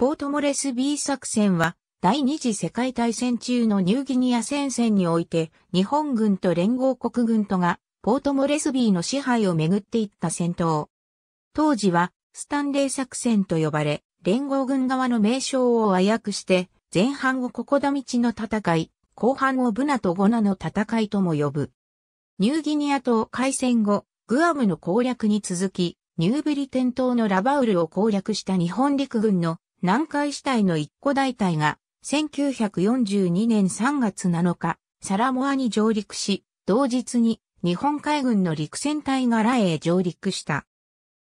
ポートモレスビー作戦は、第二次世界大戦中のニューギニア戦線において、日本軍と連合国軍とが、ポートモレスビーの支配をめぐっていった戦闘。当時は、スタンレー作戦と呼ばれ、連合軍側の名称を和訳して、前半をここだ道の戦い、後半をブナとゴナの戦いとも呼ぶ。ニューギニア島開戦後、グアムの攻略に続き、ニューブリテン島のラバウルを攻略した日本陸軍の南海死体の一個大隊が、1942年3月7日、サラモアに上陸し、同日に日本海軍の陸戦隊がラエへ上陸した。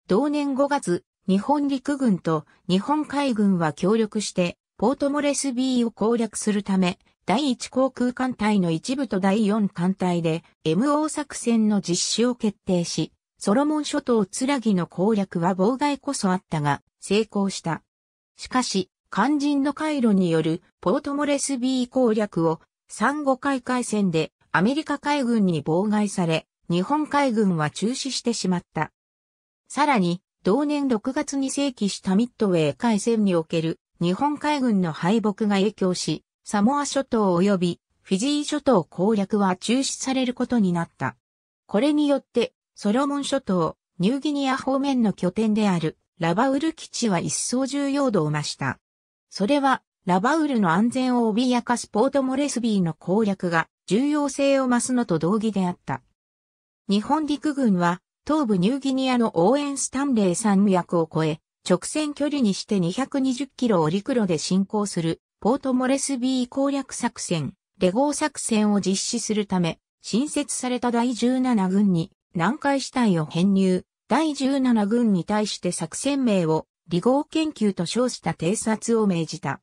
同年5月、日本陸軍と日本海軍は協力して、ポートモレスビーを攻略するため、第1航空艦隊の一部と第4艦隊で MO 作戦の実施を決定し、ソロモン諸島つらぎの攻略は妨害こそあったが、成功した。しかし、肝心の回路によるポートモレスビー攻略を三五海海戦でアメリカ海軍に妨害され、日本海軍は中止してしまった。さらに、同年6月に正規したミッドウェー海戦における日本海軍の敗北が影響し、サモア諸島及びフィジー諸島攻略は中止されることになった。これによって、ソロモン諸島、ニューギニア方面の拠点であるラバウル基地は一層重要度を増した。それは、ラバウルの安全を脅かすポートモレスビーの攻略が重要性を増すのと同義であった。日本陸軍は、東部ニューギニアの応援スタンレー山脈を越え、直線距離にして220キロを陸路で進行する、ポートモレスビー攻略作戦、レゴー作戦を実施するため、新設された第17軍に南海地帯を編入、第17軍に対して作戦名を離合研究と称した偵察を命じた。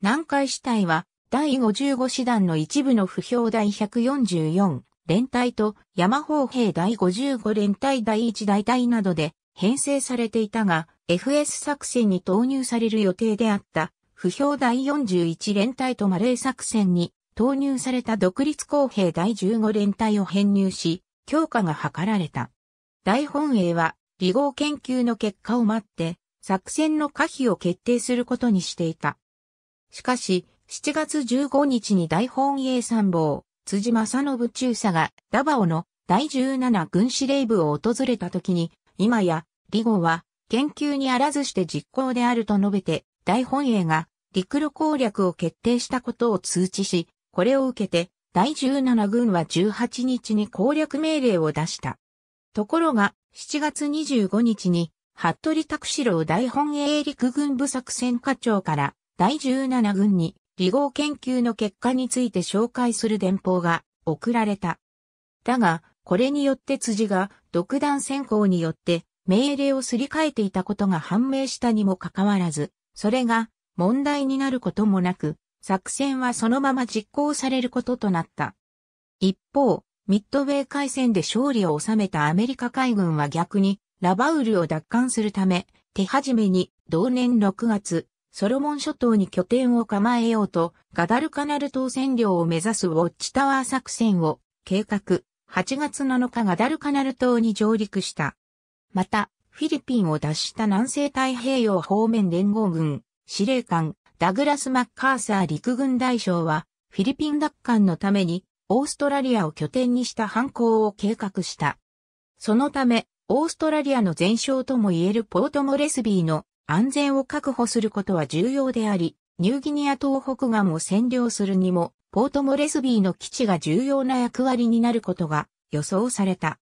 南海死体は第55師団の一部の不評第144連隊と山砲兵第55連隊第1大隊などで編成されていたが FS 作戦に投入される予定であった不評第41連隊とマレー作戦に投入された独立公兵第15連隊を編入し強化が図られた。大本営は、理合研究の結果を待って、作戦の可否を決定することにしていた。しかし、7月15日に大本営参謀、辻正信中佐がダバオの第17軍司令部を訪れた時に、今や、理ゴは研究にあらずして実行であると述べて、大本営が陸路攻略を決定したことを通知し、これを受けて、第17軍は18日に攻略命令を出した。ところが、7月25日に、服部拓志郎大本営陸軍部作戦課長から第17軍に離合研究の結果について紹介する電報が送られた。だが、これによって辻が独断選考によって命令をすり替えていたことが判明したにもかかわらず、それが問題になることもなく、作戦はそのまま実行されることとなった。一方、ミッドウェー海戦で勝利を収めたアメリカ海軍は逆に、ラバウルを奪還するため、手始めに、同年6月、ソロモン諸島に拠点を構えようと、ガダルカナル島占領を目指すウォッチタワー作戦を計画、8月7日ガダルカナル島に上陸した。また、フィリピンを脱した南西太平洋方面連合軍、司令官、ダグラス・マッカーサー陸軍大将は、フィリピン奪還のために、オーストラリアを拠点にした犯行を計画した。そのため、オーストラリアの前哨とも言えるポートモレスビーの安全を確保することは重要であり、ニューギニア東北岸を占領するにも、ポートモレスビーの基地が重要な役割になることが予想された。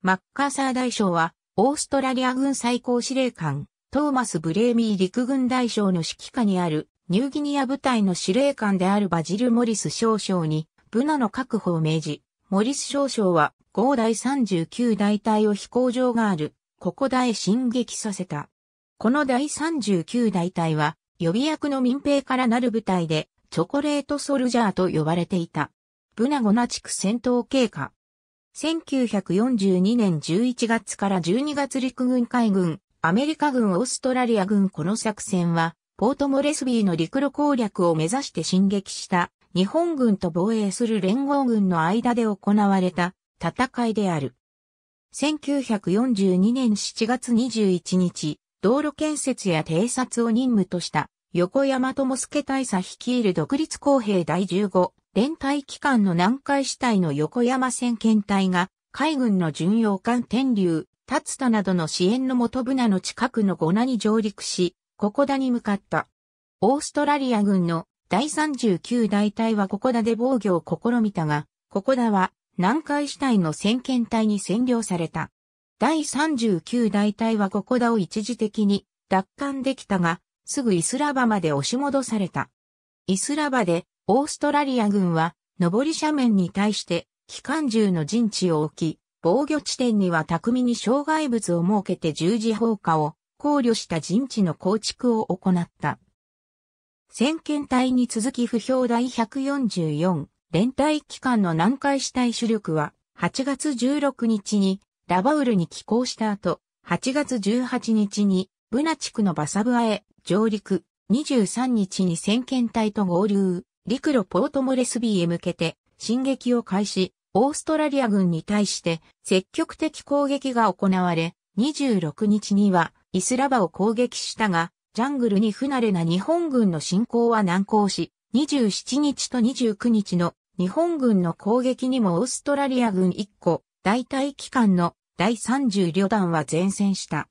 マッカーサー大将は、オーストラリア軍最高司令官、トーマス・ブレーミー陸軍大将の指揮下にあるニューギニア部隊の司令官であるバジル・モリス少将にブナの確保を命じ、モリス少将は5代39大隊を飛行場がある、ここだへ進撃させた。この第39大隊は予備役の民兵からなる部隊で、チョコレートソルジャーと呼ばれていた。ブナゴナ地区戦闘経過。1942年11月から12月陸軍海軍、アメリカ軍オーストラリア軍この作戦は、ポートモレスビーの陸路攻略を目指して進撃した日本軍と防衛する連合軍の間で行われた戦いである。1942年7月21日、道路建設や偵察を任務とした横山智介大佐率いる独立公兵第15連隊機関の南海支隊の横山戦検隊が海軍の巡洋艦天竜、立田などの支援の元船の近くの五名に上陸し、ここだに向かった。オーストラリア軍の第39大隊はここだで防御を試みたが、ここだは南海支隊の先遣隊に占領された。第39大隊はここだを一時的に奪還できたが、すぐイスラバまで押し戻された。イスラバでオーストラリア軍は上り斜面に対して機関銃の陣地を置き、防御地点には巧みに障害物を設けて十字砲火を考慮した陣地の構築を行った。先遣隊に続き不評第144連隊機関の南海支隊主力は8月16日にラバウルに寄港した後、8月18日にブナ地区のバサブアへ上陸、23日に先遣隊と合流、陸路ポートモレスビーへ向けて進撃を開始、オーストラリア軍に対して積極的攻撃が行われ、26日にはイスラバを攻撃したが、ジャングルに不慣れな日本軍の侵攻は難航し、27日と29日の日本軍の攻撃にもオーストラリア軍1個、大隊機関の第30旅団は前線した。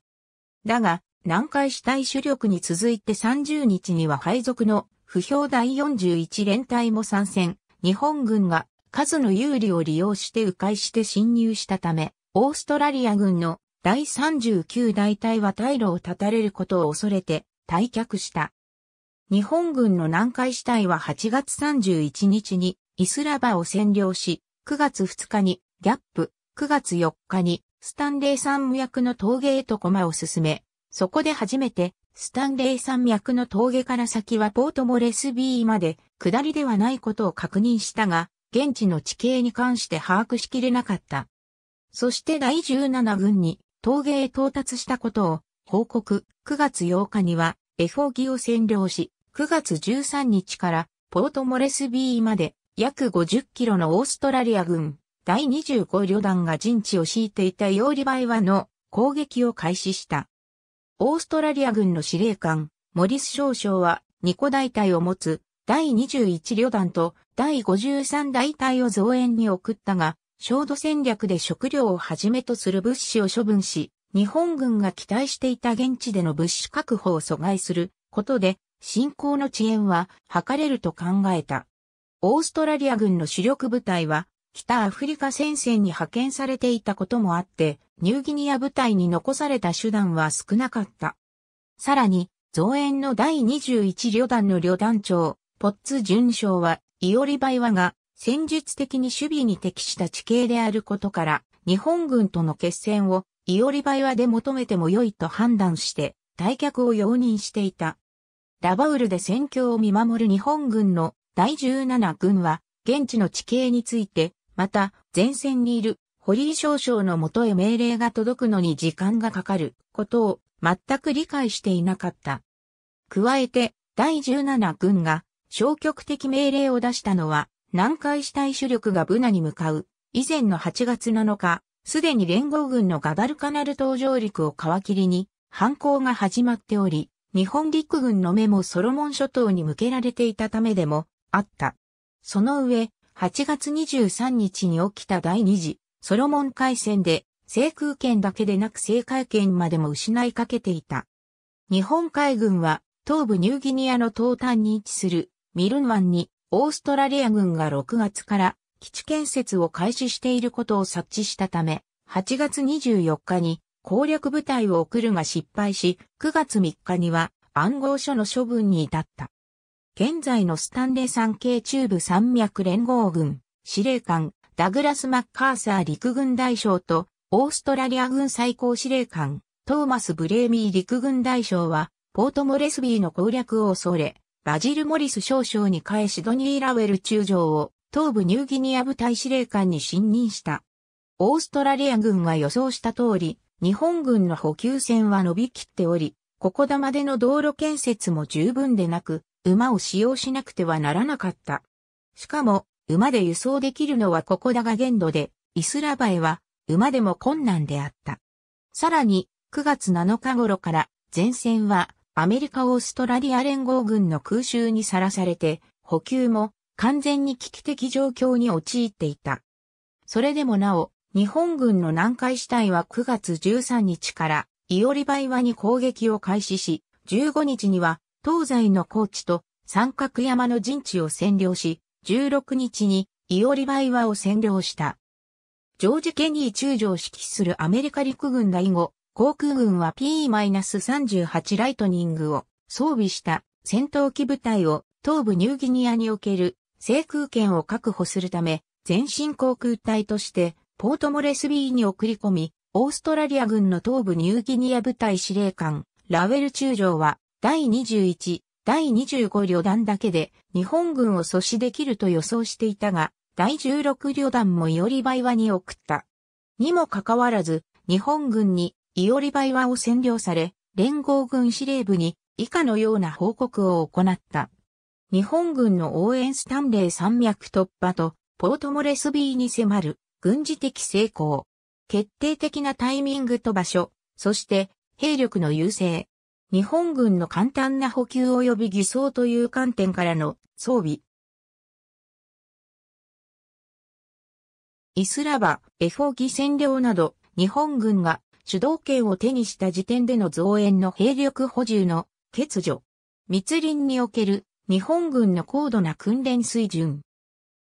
だが、南海主体主力に続いて30日には配属の不評第41連隊も参戦、日本軍が数の有利を利用して迂回して侵入したため、オーストラリア軍の第39大隊は退路を断たれることを恐れて、退却した。日本軍の南海支隊は8月31日にイスラバを占領し、9月2日にギャップ、9月4日にスタンレー山脈の峠へと駒を進め、そこで初めてスタンレー山脈の峠から先はポートモレスビーまで下りではないことを確認したが、現地の地形に関して把握しきれなかった。そして第17軍に峠へ到達したことを報告、9月8日には、エフォギを占領し、9月13日からポートモレスビーまで約50キロのオーストラリア軍第25旅団が陣地を敷いていたヨーリバイワの攻撃を開始した。オーストラリア軍の司令官、モリス少将はニ個大隊を持つ第21旅団と第53大隊を増援に送ったが、焦土戦略で食料をはじめとする物資を処分し、日本軍が期待していた現地での物資確保を阻害することで、侵攻の遅延は図れると考えた。オーストラリア軍の主力部隊は、北アフリカ戦線に派遣されていたこともあって、ニューギニア部隊に残された手段は少なかった。さらに、増援の第21旅団の旅団長、ポッツ巡将は、イオリバイワが戦術的に守備に適した地形であることから、日本軍との決戦をイオリバイワで求めても良いと判断して、退却を容認していた。ラバウルで戦況を見守る日本軍の第17軍は、現地の地形について、また、前線にいる堀井少将のもとへ命令が届くのに時間がかかることを全く理解していなかった。加えて、第17軍が消極的命令を出したのは、南海し体主力がブナに向かう、以前の8月7日、すでに連合軍のガダルカナル島上陸を皮切りに反抗が始まっており、日本陸軍の目もソロモン諸島に向けられていたためでもあった。その上、8月23日に起きた第2次ソロモン海戦で制空権だけでなく制海権までも失いかけていた。日本海軍は東部ニューギニアの東端に位置するミルン湾にオーストラリア軍が6月から基地建設を開始していることを察知したため、8月24日に攻略部隊を送るが失敗し、9月3日には暗号書の処分に至った。現在のスタンレ山系中部山脈連合軍、司令官、ダグラス・マッカーサー陸軍大将と、オーストラリア軍最高司令官、トーマス・ブレーミー陸軍大将は、ポートモレスビーの攻略を恐れ、バジル・モリス少将に返しドニー・ラウェル中将を東部ニューギニア部隊司令官に信任した。オーストラリア軍は予想した通り、日本軍の補給線は伸びきっており、ここまでの道路建設も十分でなく、馬を使用しなくてはならなかった。しかも、馬で輸送できるのはここだが限度で、イスラバエは馬でも困難であった。さらに、9月7日頃から前線はアメリカ・オーストラリア連合軍の空襲にさらされて、補給も完全に危機的状況に陥っていた。それでもなお、日本軍の南海支隊は9月13日からイオリバイワに攻撃を開始し、15日には東西の高地と三角山の陣地を占領し、16日にイオリバイワを占領した。ジョージ・ケニー中将指揮するアメリカ陸軍が以後、航空軍は P-38 ライトニングを装備した戦闘機部隊を東部ニューギニアにおける制空権を確保するため、前進航空隊として、ポートモレスビーに送り込み、オーストラリア軍の東部ニューギニア部隊司令官、ラウェル中将は、第21、第25旅団だけで、日本軍を阻止できると予想していたが、第16旅団もイオリバイワに送った。にもかかわらず、日本軍にイオリバイワを占領され、連合軍司令部に以下のような報告を行った。日本軍の応援スタンレー山脈突破とポートモレスビーに迫る軍事的成功。決定的なタイミングと場所、そして兵力の優勢。日本軍の簡単な補給及び偽装という観点からの装備。イスラバ、エフォギ占領など日本軍が主導権を手にした時点での増援の兵力補充の欠如。密林における日本軍の高度な訓練水準。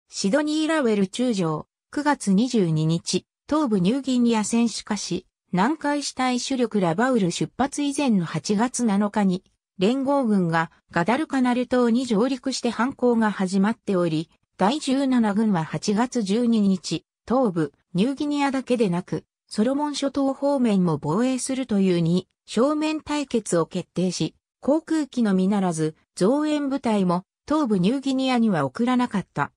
シドニー・ラウェル中将、9月22日、東部ニューギニア戦死化し、南海主体主力ラバウル出発以前の8月7日に、連合軍がガダルカナル島に上陸して反抗が始まっており、第17軍は8月12日、東部ニューギニアだけでなく、ソロモン諸島方面も防衛するという2、正面対決を決定し、航空機のみならず、増援部隊も東部ニューギニアには送らなかった。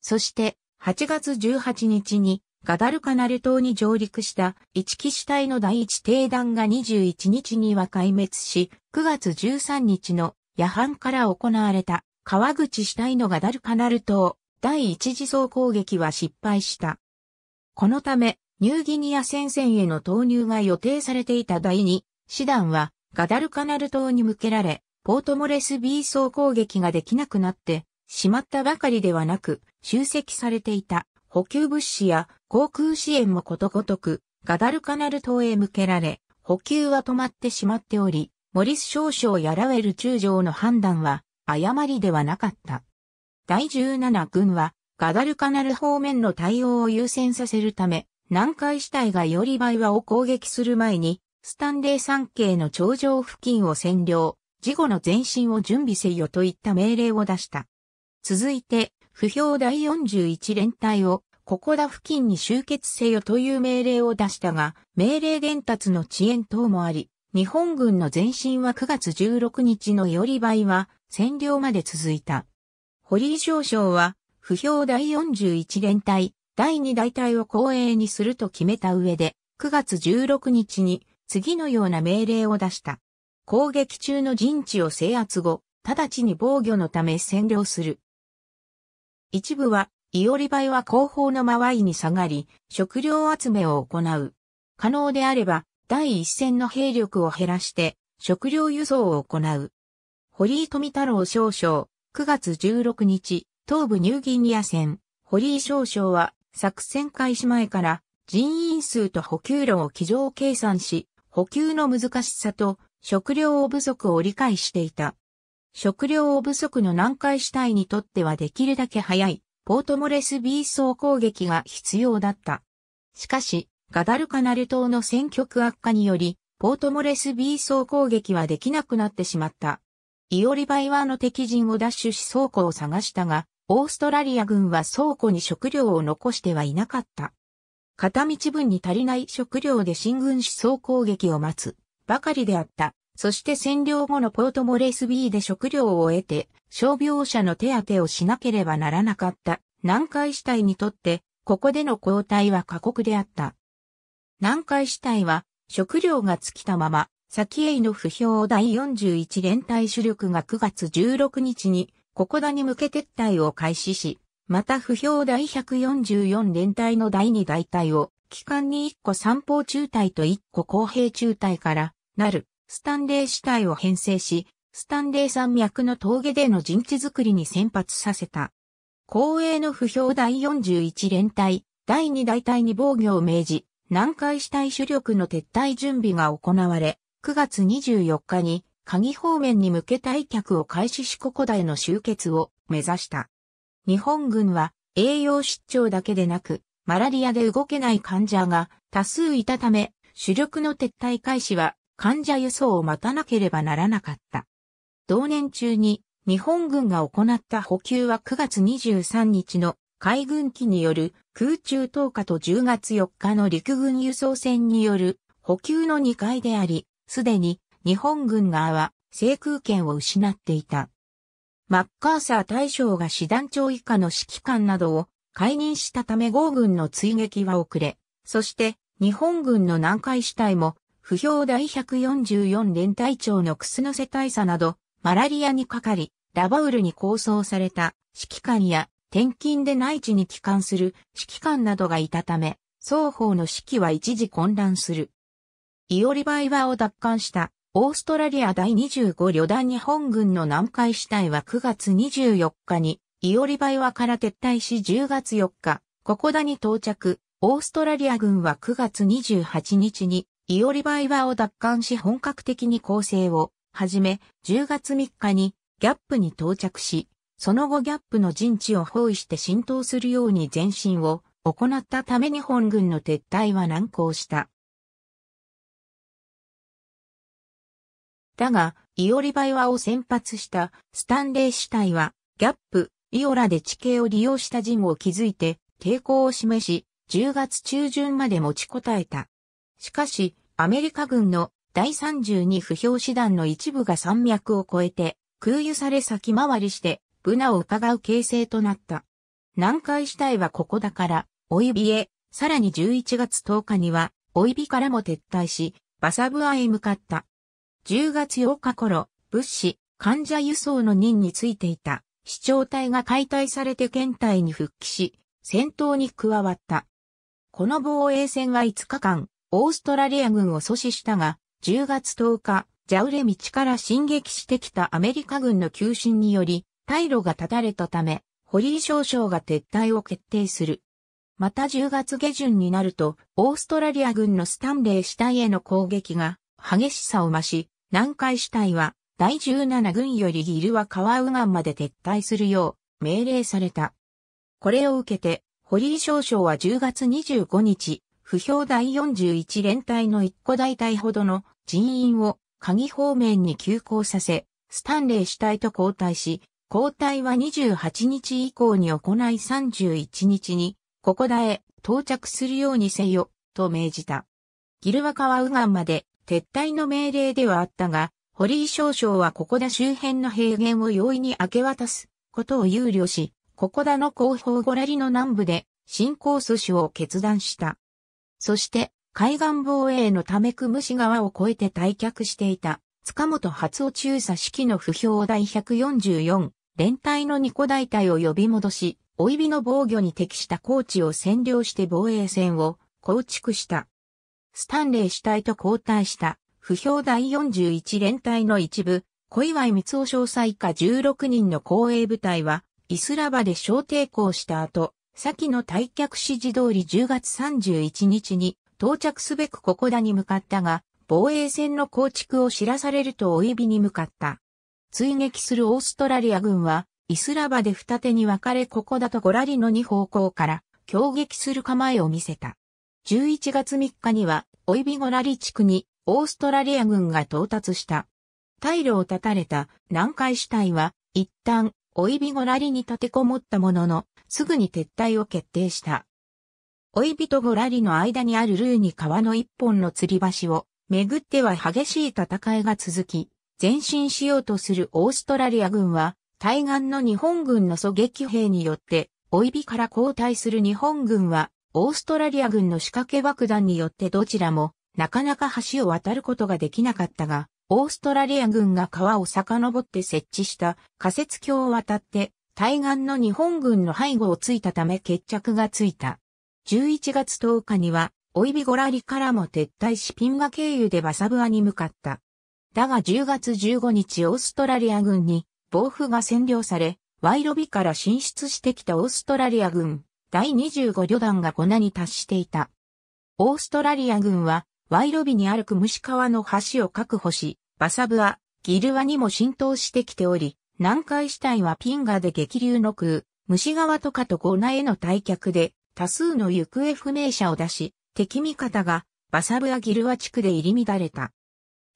そして、8月18日にガダルカナル島に上陸した一騎士隊の第一艇団が21日には壊滅し、9月13日の夜半から行われた川口死体のガダルカナル島第一次総攻撃は失敗した。このため、ニューギニア戦線への投入が予定されていた第二師団はガダルカナル島に向けられ、ポートモレス B 層攻撃ができなくなってしまったばかりではなく、集積されていた補給物資や航空支援もことごとく、ガダルカナル島へ向けられ、補給は止まってしまっており、モリス少将やラウェル中将の判断は誤りではなかった。第17軍は、ガダルカナル方面の対応を優先させるため、南海死体がよりバイを攻撃する前に、スタンレー山系の頂上付近を占領、事後の前進を準備せよといった命令を出した。続いて、不評第41連隊を、ここだ付近に集結せよという命令を出したが、命令伝達の遅延等もあり、日本軍の前進は9月16日のより倍は、占領まで続いた。堀井少将は、不評第41連隊、第2大隊を公営にすると決めた上で、9月16日に次のような命令を出した。攻撃中の陣地を制圧後、直ちに防御のため占領する。一部は、イオリバイは後方の間合いに下がり、食料集めを行う。可能であれば、第一線の兵力を減らして、食料輸送を行う。堀井富太郎少将、9月16日、東部ニューギニア戦、堀井少将は、作戦開始前から、人員数と補給路を基上計算し、補給の難しさと食料不足を理解していた。食料不足の南海死体にとってはできるだけ早いポートモレスビー総攻撃が必要だった。しかし、ガダルカナル島の戦局悪化により、ポートモレスビー総攻撃はできなくなってしまった。イオリバイワーの敵陣を奪取し倉庫を探したが、オーストラリア軍は倉庫に食料を残してはいなかった。片道分に足りない食料で進軍し総攻撃を待つばかりであった。そして占領後のポートモレスビーで食料を得て、傷病者の手当てをしなければならなかった。南海死体にとって、ここでの交代は過酷であった。南海死体は、食料が尽きたまま、先への不評第41連隊主力が9月16日に、ここだに向け撤退を開始し、また不評第144連隊の第2大隊を、機関に1個三方中隊と1個公平中隊からなるスタンレー死隊を編成し、スタンレー山脈の峠での陣地づくりに先発させた。公営の不評第41連隊、第2大隊に防御を命じ、南海死隊主力の撤退準備が行われ、9月24日に、鍵方面に向け退却を開始しここだへの集結を目指した。日本軍は栄養失調だけでなく、マラリアで動けない患者が多数いたため、主力の撤退開始は患者輸送を待たなければならなかった。同年中に日本軍が行った補給は9月23日の海軍機による空中投下と10月4日の陸軍輸送船による補給の2回であり、すでに日本軍側は制空権を失っていた。マッカーサー大将が師団長以下の指揮官などを解任したため豪軍の追撃は遅れ、そして日本軍の南海主体も不評第144連隊長の楠瀬大佐などマラリアにかかり、ラバウルに構想された指揮官や転勤で内地に帰還する指揮官などがいたため、双方の指揮は一時混乱する。イオリバイワを奪還したオーストラリア第25旅団日本軍の南海支隊は9月24日に、イオリバイワから撤退し10月4日、ココダに到着。オーストラリア軍は9月28日に、イオリバイワを奪還し本格的に攻勢をはじめ、10月3日にギャップに到着し、その後ギャップの陣地を包囲して浸透するように前進を行ったため日本軍の撤退は難航した。だが、イオリバイワを先発したスタンレー主体は、ギャップ、イオラで地形を利用した陣を築いて、抵抗を示し、10月中旬まで持ちこたえた。しかし、アメリカ軍の第32不評師団の一部が山脈を越えて、空輸され先回りして、ブナを伺う形勢となった。南海死体はここだから、おいへ、さらに11月10日には、おいびからも撤退し、バサブアへ向かった。10月8日頃、物資、患者輸送の任についていた、市長隊が解体されて県隊に復帰し、戦闘に加わった。この防衛戦は5日間、オーストラリア軍を阻止したが、10月10日、ジャウレ道から進撃してきたアメリカ軍の急進により、退路が断たれたため、堀井少将が撤退を決定する。また10月下旬になると、オーストラリア軍のスタンレー死体への攻撃が激しさを増し、南海主体は第17軍よりギルは川右岸まで撤退するよう命令された。これを受けて、堀井少将は10月25日、不評第41連隊の1個大隊ほどの人員を鍵方面に急行させ、スタンレー主体と交代し、交代は28日以降に行い31日に、ここだへ到着するようにせよ、と命じた。ギルワ川右岸まで撤退の命令ではあったが、堀井少将はここだ周辺の平原を容易に明け渡すことを憂慮し、ここだの後方ごらりの南部で進行阻止を決断した。そして、海岸防衛のため久武市川を越えて退却していた、塚本初を中佐式の不評第144、連隊の二個大隊を呼び戻し、追い火の防御に適した高地を占領して防衛線を構築した。スタンレー主体と交代した、不評第41連隊の一部、小岩光雄少佐以下16人の公営部隊は、イスラバで小抵抗した後、先の退却指示通り10月31日に到着すべくここだに向かったが、防衛線の構築を知らされると追い火に向かった。追撃するオーストラリア軍は、イスラバで二手に分かれここだとゴラリの二方向から、強撃する構えを見せた。11月3日には、オイビゴラリ地区にオーストラリア軍が到達した。退路を断たれた南海主体は、一旦、オイビゴラリに立てこもったものの、すぐに撤退を決定した。オイビとゴラリの間にあるルーニ川の一本の吊り橋を、めぐっては激しい戦いが続き、前進しようとするオーストラリア軍は、対岸の日本軍の狙撃兵によって、オイビから後退する日本軍は、オーストラリア軍の仕掛け爆弾によってどちらもなかなか橋を渡ることができなかったが、オーストラリア軍が川を遡って設置した仮設橋を渡って対岸の日本軍の背後をついたため決着がついた。11月10日には、オイビゴラリからも撤退しピンガ経由でバサブアに向かった。だが10月15日オーストラリア軍に、暴風が占領され、ワイロビから進出してきたオーストラリア軍。第25旅団が粉に達していた。オーストラリア軍は、ワイロビに歩く虫川の橋を確保し、バサブア、ギルワにも浸透してきており、南海死体はピンガで激流の空、虫川とかとゴナへの退却で、多数の行方不明者を出し、敵味方が、バサブアギルワ地区で入り乱れた。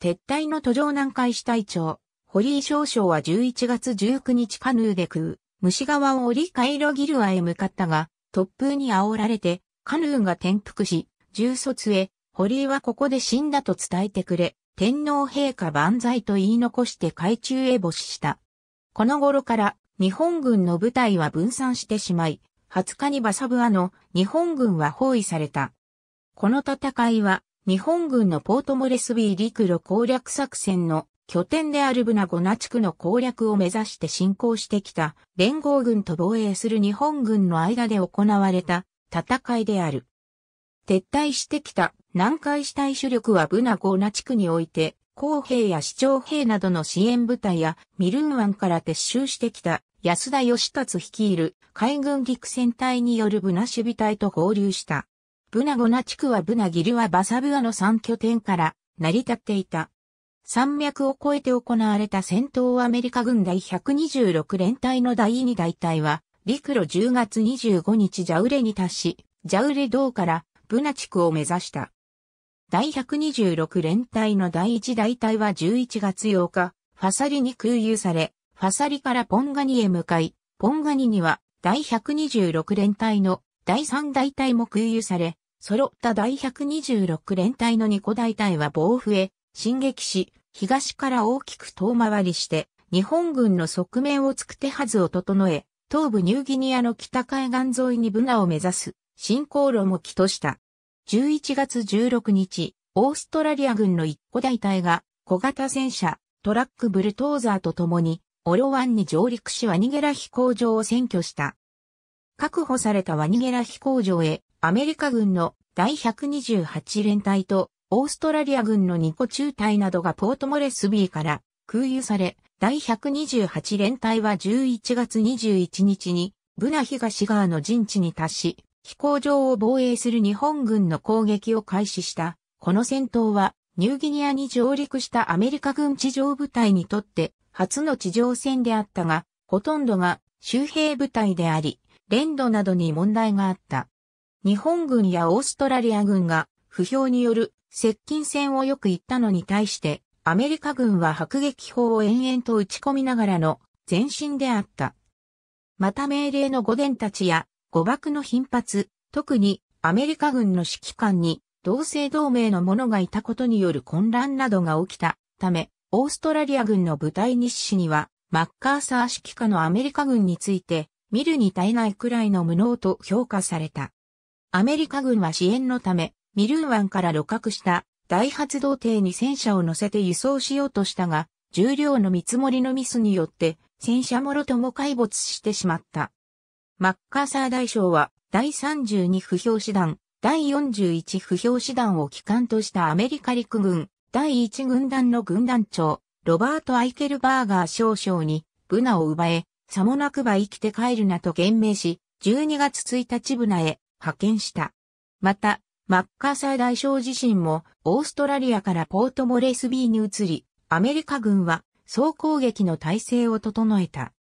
撤退の途上南海支隊長、堀井少将は11月19日カヌーで空、虫川を折りカイロギルワへ向かったが、突風に煽られて、カヌーが転覆し、重卒へ、堀井はここで死んだと伝えてくれ、天皇陛下万歳と言い残して海中へ没した。この頃から日本軍の部隊は分散してしまい、20日にバサブアの日本軍は包囲された。この戦いは日本軍のポートモレスビー陸路攻略作戦の拠点であるブナゴナ地区の攻略を目指して進行してきた連合軍と防衛する日本軍の間で行われた戦いである。撤退してきた南海支隊主力はブナゴナ地区において公兵や市長兵などの支援部隊やミルン湾から撤収してきた安田義達率いる海軍陸戦隊によるブナ守備隊と合流した。ブナゴナ地区はブナギルワバサブアの3拠点から成り立っていた。山脈を越えて行われた戦闘アメリカ軍第126連隊の第2大隊は、陸路10月25日ジャウレに達し、ジャウレ道からブナ地区を目指した。第126連隊の第1大隊は11月8日、ファサリに空輸され、ファサリからポンガニへ向かい、ポンガニには第126連隊の第3大隊も空輸され、揃った第126連隊の2個大隊は暴風へ進撃し、東から大きく遠回りして、日本軍の側面をつく手はずを整え、東部ニューギニアの北海岸沿いにブナを目指す、進行路も起とした。11月16日、オーストラリア軍の一個大隊が、小型戦車、トラックブルトーザーと共に、オロワンに上陸しワニゲラ飛行場を占拠した。確保されたワニゲラ飛行場へ、アメリカ軍の第128連隊とオーストラリア軍の2個中隊などがポートモレスビーから空輸され、第128連隊は11月21日にブナ東側の陣地に達し、飛行場を防衛する日本軍の攻撃を開始した。この戦闘はニューギニアに上陸したアメリカ軍地上部隊にとって初の地上戦であったが、ほとんどが周兵部隊であり、連度などに問題があった。日本軍やオーストラリア軍が不評による接近戦をよく行ったのに対して、アメリカ軍は迫撃砲を延々と打ち込みながらの前進であった。また命令の誤伝たちや誤爆の頻発、特にアメリカ軍の指揮官に同姓同名の者がいたことによる混乱などが起きたため、オーストラリア軍の部隊日誌には、マッカーサー指揮下のアメリカ軍について、見るに耐えないくらいの無能と評価された。アメリカ軍は支援のため、ミルー湾から路角した大発動艇に戦車を乗せて輸送しようとしたが、重量の見積もりのミスによって戦車もろとも解没してしまった。マッカーサー大将は第32不評師団、第41不評師団を機関としたアメリカ陸軍、第1軍団の軍団長、ロバート・アイケルバーガー少将に、ブナを奪え、さもなくば生きて帰るなと言命し、12月1日ブナへ派遣した。また、マッカーサー大将自身もオーストラリアからポートモレスビーに移り、アメリカ軍は総攻撃の体制を整えた。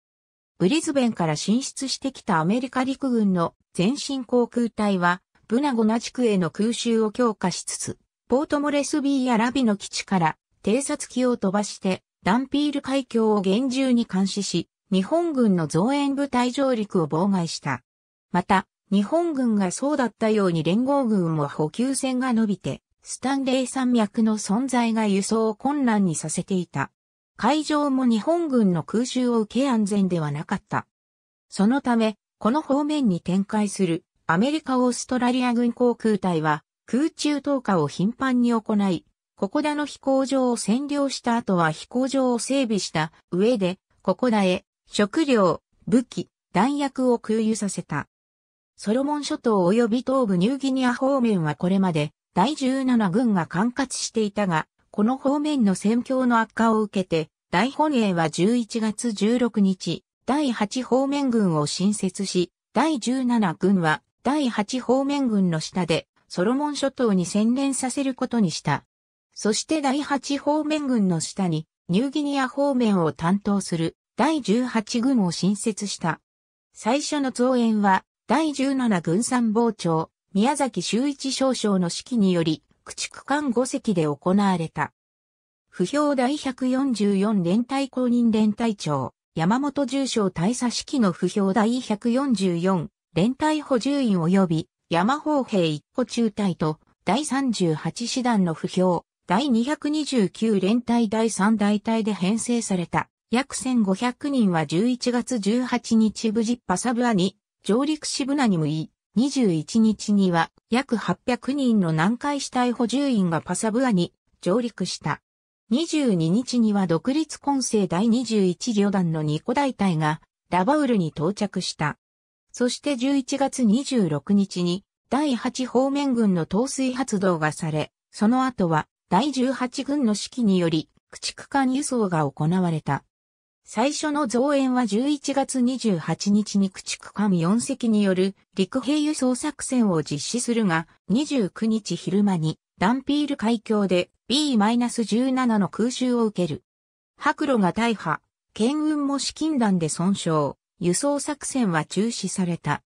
ブリズベンから進出してきたアメリカ陸軍の前進航空隊は、ブナゴナ地区への空襲を強化しつつ、ポートモレスビーやラビの基地から偵察機を飛ばして、ダンピール海峡を厳重に監視し、日本軍の増援部隊上陸を妨害した。また、日本軍がそうだったように連合軍も補給線が伸びて、スタンレー山脈の存在が輸送を困難にさせていた。海上も日本軍の空襲を受け安全ではなかった。そのため、この方面に展開するアメリカオーストラリア軍航空隊は空中投下を頻繁に行い、ここだの飛行場を占領した後は飛行場を整備した上で、ここだへ食料、武器、弾薬を空輸させた。ソロモン諸島及び東部ニューギニア方面はこれまで第17軍が管轄していたが、この方面の戦況の悪化を受けて、大本営は11月16日、第8方面軍を新設し、第17軍は第8方面軍の下でソロモン諸島に洗練させることにした。そして第8方面軍の下にニューギニア方面を担当する第18軍を新設した。最初の増援は第17軍参謀長、宮崎周一少将の指揮により、駆逐艦5隻で行われた。不評第144連隊公認連隊長、山本重将大佐指揮の不評第144連隊補充員及び山砲兵一個中隊と第38師団の不評第229連隊第3大隊で編成された約1500人は11月18日無事パサブアに上陸支部なにもい、21日には約800人の南海市逮捕充員がパサブアに上陸した。22日には独立混成第21旅団の2個大隊がラバウルに到着した。そして11月26日に第8方面軍の統帥発動がされ、その後は第18軍の指揮により駆逐艦輸送が行われた。最初の増援は11月28日に駆逐艦4隻による陸兵輸送作戦を実施するが、29日昼間にダンピール海峡で B-17 の空襲を受ける。白露が大破、県運も資金弾で損傷、輸送作戦は中止された。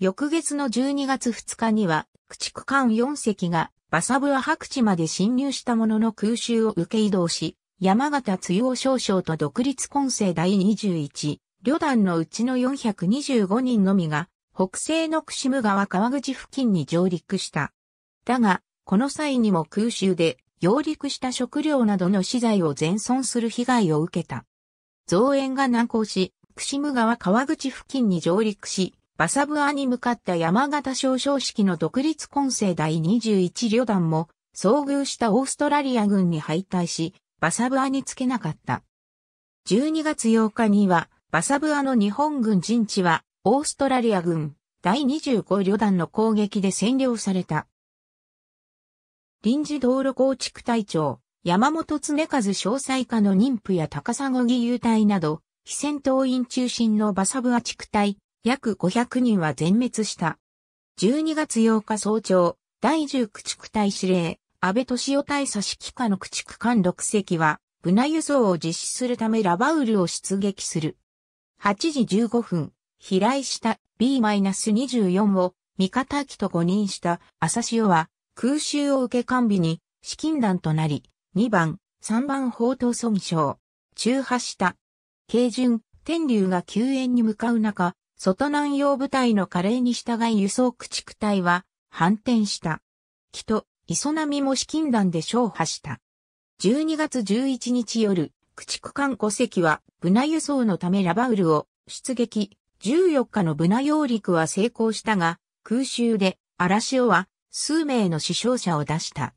翌月の12月2日には、駆逐艦4隻がバサブア白地まで侵入したものの空襲を受け移動し、山形津陽少将と独立混成第21、旅団のうちの425人のみが、北西の串務川川口付近に上陸した。だが、この際にも空襲で、揚陸した食料などの資材を全損する被害を受けた。増援が難航し、串務川川口付近に上陸し、バサブアに向かった山形少将式の独立混成第21旅団も、遭遇したオーストラリア軍に敗退し、バサブアにつけなかった。12月8日には、バサブアの日本軍陣地は、オーストラリア軍第25旅団の攻撃で占領された。臨時道路構築隊長、山本常和詳細課の妊婦や高砂義勇隊など、非戦闘員中心のバサブア地区隊、約500人は全滅した。12月8日早朝、第19地区隊司令、安倍敏夫大佐指揮下の駆逐艦6隻は、ブナ輸送を実施するためラバウルを出撃する。8時15分、飛来した B-24 を味方機と誤認した朝潮は空襲を受け完備に資金弾となり、2番、3番砲塔損傷、中破した。軽巡、天竜が救援に向かう中、外南洋部隊の加齢に従い輸送駆逐隊は反転した。木と磯波も資金団で勝破した。12月11日夜、駆逐艦古隻は、ブナ輸送のためラバウルを出撃。14日のブナ揚陸は成功したが、空襲で、荒潮は、数名の死傷者を出した。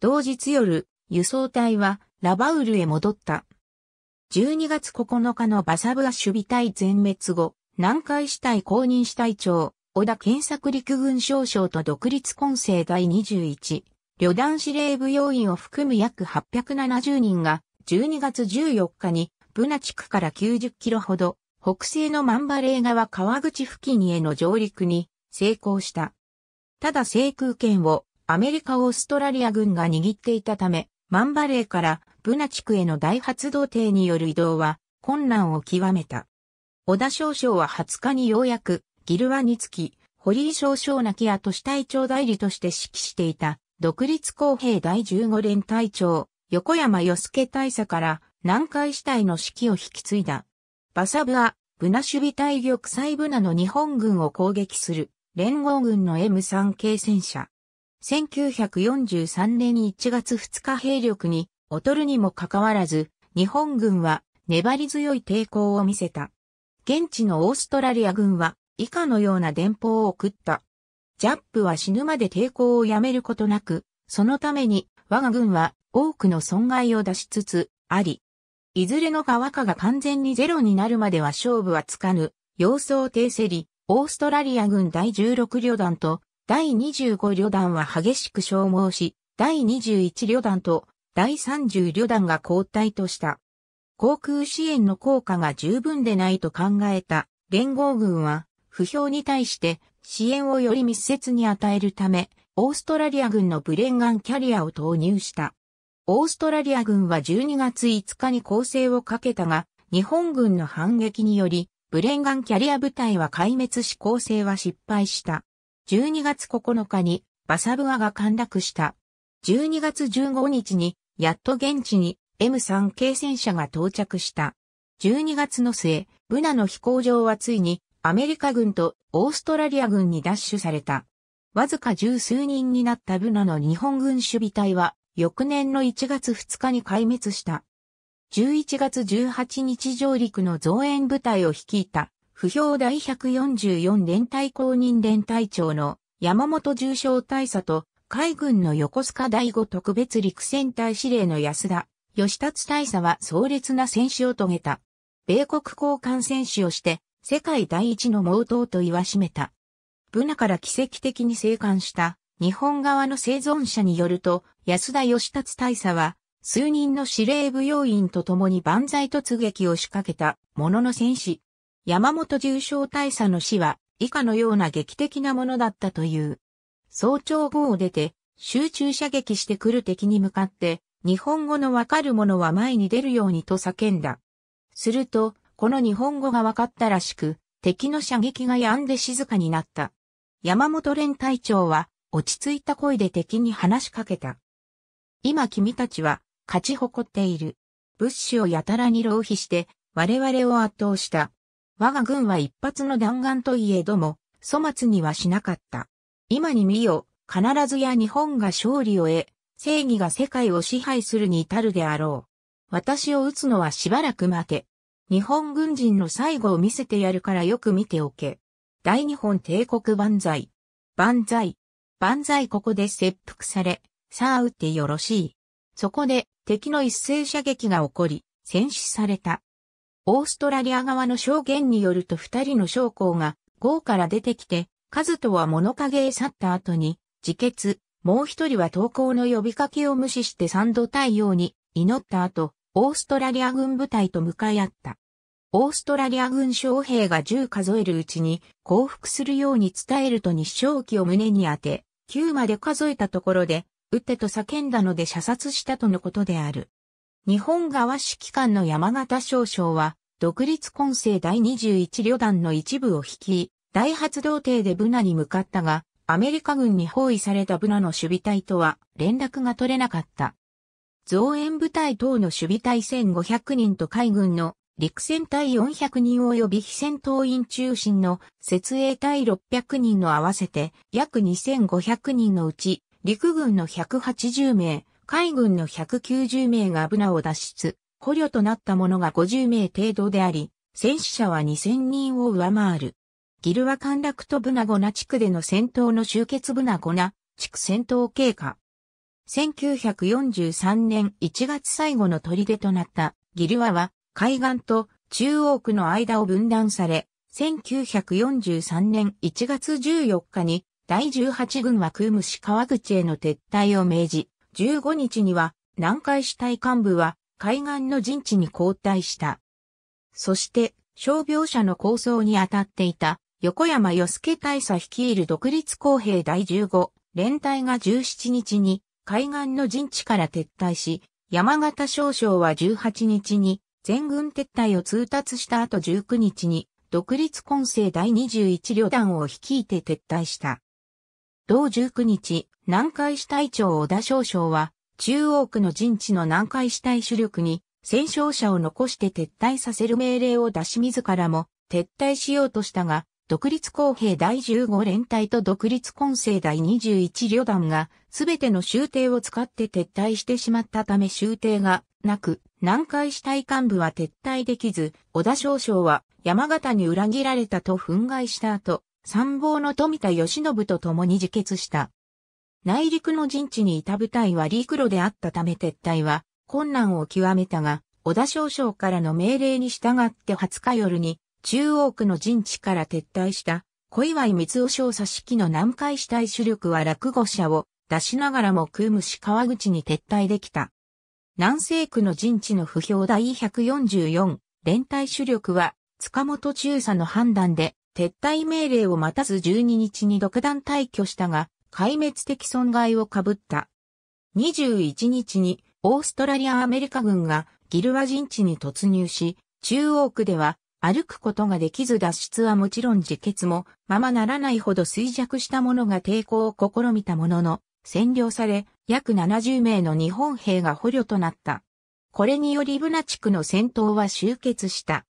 同日夜、輸送隊は、ラバウルへ戻った。12月9日のバサブア守備隊全滅後、南海支隊公認支隊長、小田健作陸軍少将と独立混成第21旅団司令部要員を含む約870人が、12月14日に、ブナ地区から90キロほど、北西のマンバレー川川口付近への上陸に成功した。ただ制空権をアメリカ・オーストラリア軍が握っていたため、マンバレーからブナ地区への大発動艇による移動は困難を極めた。小田少将は20日にようやくギルワにつき、堀井少将なき後支隊長代理として指揮していた独立公平第15連隊長、横山よ介大佐から南海支隊の指揮を引き継いだ。バサブは、ブナ守備隊玉砕ブナの日本軍を攻撃する連合軍の M3 系戦車。1943年1月2日兵力に劣るにもかかわらず、日本軍は粘り強い抵抗を見せた。現地のオーストラリア軍は以下のような電報を送った。ジャップは死ぬまで抵抗をやめることなく、そのために我が軍は多くの損害を出しつつあり、いずれの川かが完全にゼロになるまでは勝負はつかぬ、様相を停せり、オーストラリア軍第16旅団と第25旅団は激しく消耗し、第21旅団と第30旅団が交代とした。航空支援の効果が十分でないと考えた連合軍は、不評に対して支援をより密接に与えるため、オーストラリア軍のブレンガンキャリアを投入した。オーストラリア軍は12月5日に攻勢をかけたが、日本軍の反撃により、ブレンガンキャリア部隊は壊滅し攻勢は失敗した。12月9日にバサブアが陥落した。12月15日にやっと現地に M3 軽戦車が到着した。12月の末、ブナの飛行場はついにアメリカ軍とオーストラリア軍に奪取された。わずか十数人になったブナの日本軍守備隊は、翌年の1月2日に壊滅した。11月18日上陸の増援部隊を率いた、不評第144連隊公認連隊長の山本重将大佐と、海軍の横須賀第五特別陸戦隊司令の安田、吉達大佐は壮烈な戦死を遂げた。米国交換戦死をして、世界第一の猛刀と言わしめた。ブナから奇跡的に生還した日本側の生存者によると、安田義達大佐は、数人の司令部要員と共に万歳突撃を仕掛けたものの戦士。山本重将大佐の死は、以下のような劇的なものだったという。早朝号を出て、集中射撃してくる敵に向かって、日本語のわかる者は前に出るようにと叫んだ。すると、この日本語が分かったらしく、敵の射撃が止んで静かになった。山本連隊長は、落ち着いた声で敵に話しかけた。今君たちは、勝ち誇っている。物資をやたらに浪費して、我々を圧倒した。我が軍は一発の弾丸といえども、粗末にはしなかった。今に見よ、必ずや日本が勝利を得、正義が世界を支配するに至るであろう。私を撃つのはしばらく待て。日本軍人の最後を見せてやるからよく見ておけ。大日本帝国万歳。万歳。万歳ここで切腹され、さあ撃ってよろしい。そこで敵の一斉射撃が起こり、戦死された。オーストラリア側の証言によると二人の将校が豪から出てきて、カズトは物陰へ去った後に、自決、もう一人は投降の呼びかけを無視して三度太陽に祈った後、オーストラリア軍部隊と向かい合った。オーストラリア軍将兵が10数えるうちに降伏するように伝えると日照機を胸に当て、9まで数えたところで、撃ってと叫んだので射殺したとのことである。日本側指揮官の山形少将は、独立混成第21旅団の一部を率い、大発動艇でブナに向かったが、アメリカ軍に包囲されたブナの守備隊とは連絡が取れなかった。増援部隊等の守備隊1500人と海軍の陸戦隊400人及び非戦闘員中心の設営隊600人の合わせて約2500人のうち、陸軍の180名、海軍の190名がブナを脱出、捕虜となった者が50名程度であり、戦死者は2000人を上回る。ギルワ陥落とブナゴナ地区での戦闘の終結ブナゴナ地区戦闘経過。1943年1月最後の砦となったギルワは海岸と中央区の間を分断され、1943年1月14日に第18軍は空虫市川口への撤退を命じ、15日には南海市隊幹部は海岸の陣地に交代した。そして、傷病者の構想に当たっていた横山義介大佐率いる独立公兵第15連隊が17日に海岸の陣地から撤退し、山形少将は18日に全軍撤退を通達した後19日に、独立混成第21旅団を率いて撤退した。同19日、南海支隊長小田少将は、中央区の陣地の南海支隊主力に、戦勝者を残して撤退させる命令を出し自らも撤退しようとしたが、独立公平第15連隊と独立混成第21旅団がすべての終艇を使って撤退してしまったため終艇がなく南海市隊幹部は撤退できず、小田少将は山形に裏切られたと憤慨した後、参謀の富田義信と共に自決した。内陸の陣地にいた部隊は陸路であったため撤退は困難を極めたが、小田少将からの命令に従って20日夜に中央区の陣地から撤退した小岩井光雄少佐指揮の南海市隊主力は落語者を出しながらも空虫し川口に撤退できた。南西区の陣地の不評第144連隊主力は塚本中佐の判断で撤退命令を待たず12日に独断退去したが壊滅的損害を被った。21日にオーストラリアアメリカ軍がギルワ陣地に突入し、中央区では歩くことができず脱出はもちろん自決もままならないほど衰弱した者が抵抗を試みたものの占領され約70名の日本兵が捕虜となった。これによりブナ地区の戦闘は終結した。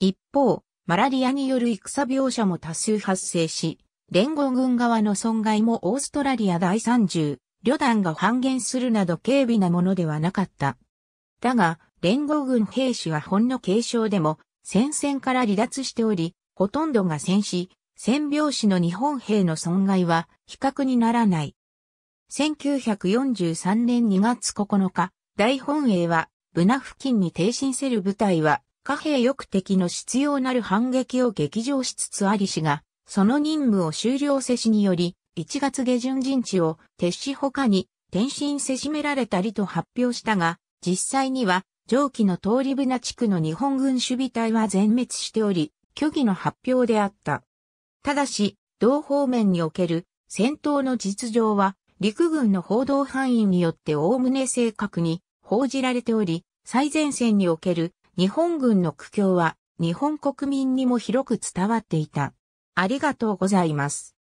一方、マラリアによる戦病者も多数発生し、連合軍側の損害もオーストラリア第30旅団が半減するなど軽微なものではなかった。だが、連合軍兵士はほんの軽傷でも戦線から離脱しており、ほとんどが戦死、戦病死の日本兵の損害は比較にならない。1943年2月9日、大本営は、ブナ付近に挺身せる部隊は、貨幣く敵の必要なる反撃を劇場しつつありしが、その任務を終了せしにより、1月下旬陣地を撤し他に転身せしめられたりと発表したが、実際には上記の通りブナ地区の日本軍守備隊は全滅しており、虚偽の発表であった。ただし、同方面における戦闘の実情は陸軍の報道範囲によっておおむね正確に報じられており、最前線における日本軍の苦境は日本国民にも広く伝わっていた。ありがとうございます。